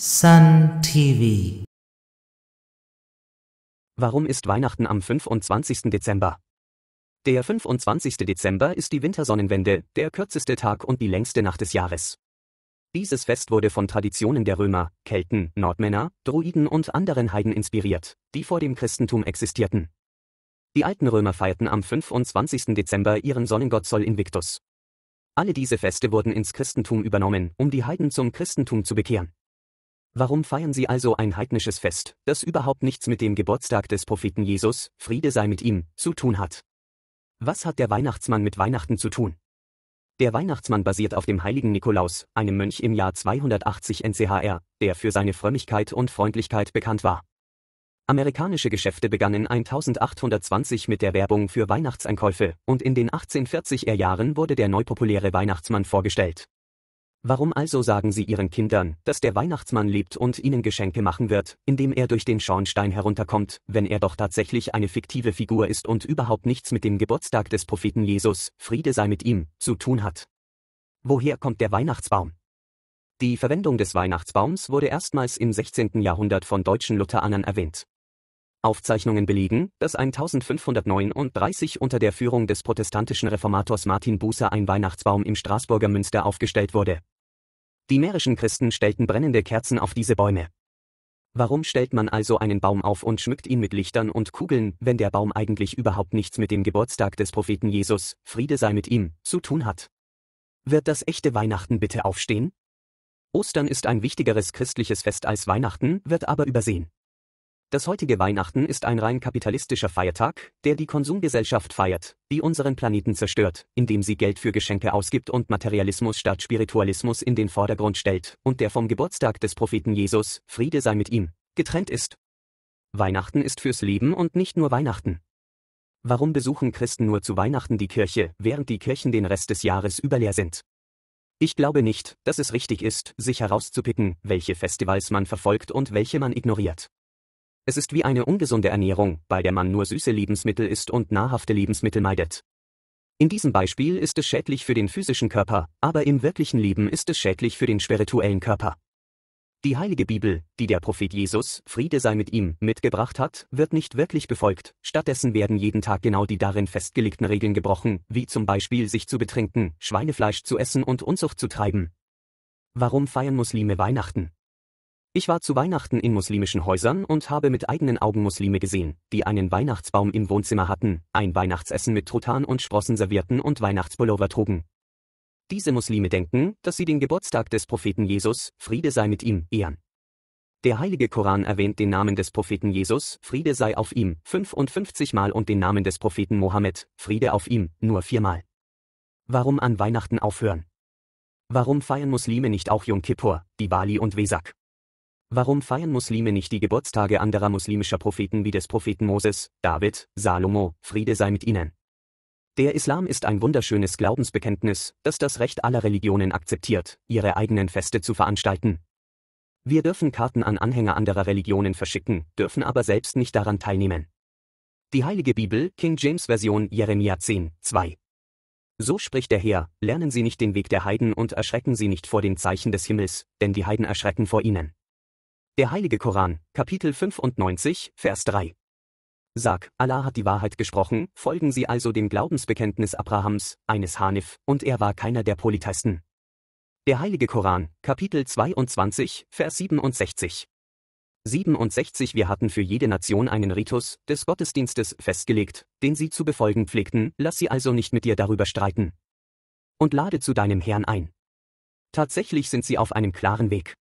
Sun TV Warum ist Weihnachten am 25. Dezember? Der 25. Dezember ist die Wintersonnenwende, der kürzeste Tag und die längste Nacht des Jahres. Dieses Fest wurde von Traditionen der Römer, Kelten, Nordmänner, Druiden und anderen Heiden inspiriert, die vor dem Christentum existierten. Die alten Römer feierten am 25. Dezember ihren Sonnengott Sol Invictus. Alle diese Feste wurden ins Christentum übernommen, um die Heiden zum Christentum zu bekehren. Warum feiern sie also ein heidnisches Fest, das überhaupt nichts mit dem Geburtstag des Propheten Jesus, Friede sei mit ihm, zu tun hat? Was hat der Weihnachtsmann mit Weihnachten zu tun? Der Weihnachtsmann basiert auf dem heiligen Nikolaus, einem Mönch im Jahr 280 NCHR, der für seine Frömmigkeit und Freundlichkeit bekannt war. Amerikanische Geschäfte begannen 1820 mit der Werbung für Weihnachtseinkäufe, und in den 1840er Jahren wurde der neupopuläre Weihnachtsmann vorgestellt. Warum also sagen Sie Ihren Kindern, dass der Weihnachtsmann lebt und Ihnen Geschenke machen wird, indem er durch den Schornstein herunterkommt, wenn er doch tatsächlich eine fiktive Figur ist und überhaupt nichts mit dem Geburtstag des Propheten Jesus, Friede sei mit ihm, zu tun hat? Woher kommt der Weihnachtsbaum? Die Verwendung des Weihnachtsbaums wurde erstmals im 16. Jahrhundert von deutschen Lutheranern erwähnt. Aufzeichnungen belegen, dass 1539 unter der Führung des protestantischen Reformators Martin Bucer ein Weihnachtsbaum im Straßburger Münster aufgestellt wurde. Die mährischen Christen stellten brennende Kerzen auf diese Bäume. Warum stellt man also einen Baum auf und schmückt ihn mit Lichtern und Kugeln, wenn der Baum eigentlich überhaupt nichts mit dem Geburtstag des Propheten Jesus, Friede sei mit ihm, zu tun hat? Wird das echte Weihnachten bitte aufstehen? Ostern ist ein wichtigeres christliches Fest als Weihnachten, wird aber übersehen. Das heutige Weihnachten ist ein rein kapitalistischer Feiertag, der die Konsumgesellschaft feiert, die unseren Planeten zerstört, indem sie Geld für Geschenke ausgibt und Materialismus statt Spiritualismus in den Vordergrund stellt, und der vom Geburtstag des Propheten Jesus, Friede sei mit ihm, getrennt ist. Weihnachten ist fürs Leben und nicht nur Weihnachten. Warum besuchen Christen nur zu Weihnachten die Kirche, während die Kirchen den Rest des Jahres überleer sind? Ich glaube nicht, dass es richtig ist, sich herauszupicken, welche Festivals man verfolgt und welche man ignoriert. Es ist wie eine ungesunde Ernährung, bei der man nur süße Lebensmittel isst und nahrhafte Lebensmittel meidet. In diesem Beispiel ist es schädlich für den physischen Körper, aber im wirklichen Leben ist es schädlich für den spirituellen Körper. Die heilige Bibel, die der Prophet Jesus, Friede sei mit ihm, mitgebracht hat, wird nicht wirklich befolgt, stattdessen werden jeden Tag genau die darin festgelegten Regeln gebrochen, wie zum Beispiel sich zu betrinken, Schweinefleisch zu essen und Unzucht zu treiben. Warum feiern Muslime Weihnachten? Ich war zu Weihnachten in muslimischen Häusern und habe mit eigenen Augen Muslime gesehen, die einen Weihnachtsbaum im Wohnzimmer hatten, ein Weihnachtsessen mit Trutan und Sprossen servierten und Weihnachtspullover trugen. Diese Muslime denken, dass sie den Geburtstag des Propheten Jesus, Friede sei mit ihm, ehren. Der heilige Koran erwähnt den Namen des Propheten Jesus, Friede sei auf ihm, 55 Mal und den Namen des Propheten Mohammed, Friede auf ihm, nur viermal. Warum an Weihnachten aufhören? Warum feiern Muslime nicht auch Yom Kippur, Diwali und Wesak? Warum feiern Muslime nicht die Geburtstage anderer muslimischer Propheten wie des Propheten Moses, David, Salomo, Friede sei mit ihnen? Der Islam ist ein wunderschönes Glaubensbekenntnis, das das Recht aller Religionen akzeptiert, ihre eigenen Feste zu veranstalten. Wir dürfen Karten an Anhänger anderer Religionen verschicken, dürfen aber selbst nicht daran teilnehmen. Die Heilige Bibel, King James Version Jeremia 10, 2. So spricht der Herr, lernen Sie nicht den Weg der Heiden und erschrecken Sie nicht vor den Zeichen des Himmels, denn die Heiden erschrecken vor ihnen. Der Heilige Koran, Kapitel 95, Vers 3. Sag, Allah hat die Wahrheit gesprochen, folgen Sie also dem Glaubensbekenntnis Abrahams, eines Hanif, und er war keiner der Politeisten. Der Heilige Koran, Kapitel 22, Vers 67. 67 Wir hatten für jede Nation einen Ritus des Gottesdienstes festgelegt, den sie zu befolgen pflegten, lass sie also nicht mit dir darüber streiten. Und lade zu deinem Herrn ein. Tatsächlich sind sie auf einem klaren Weg.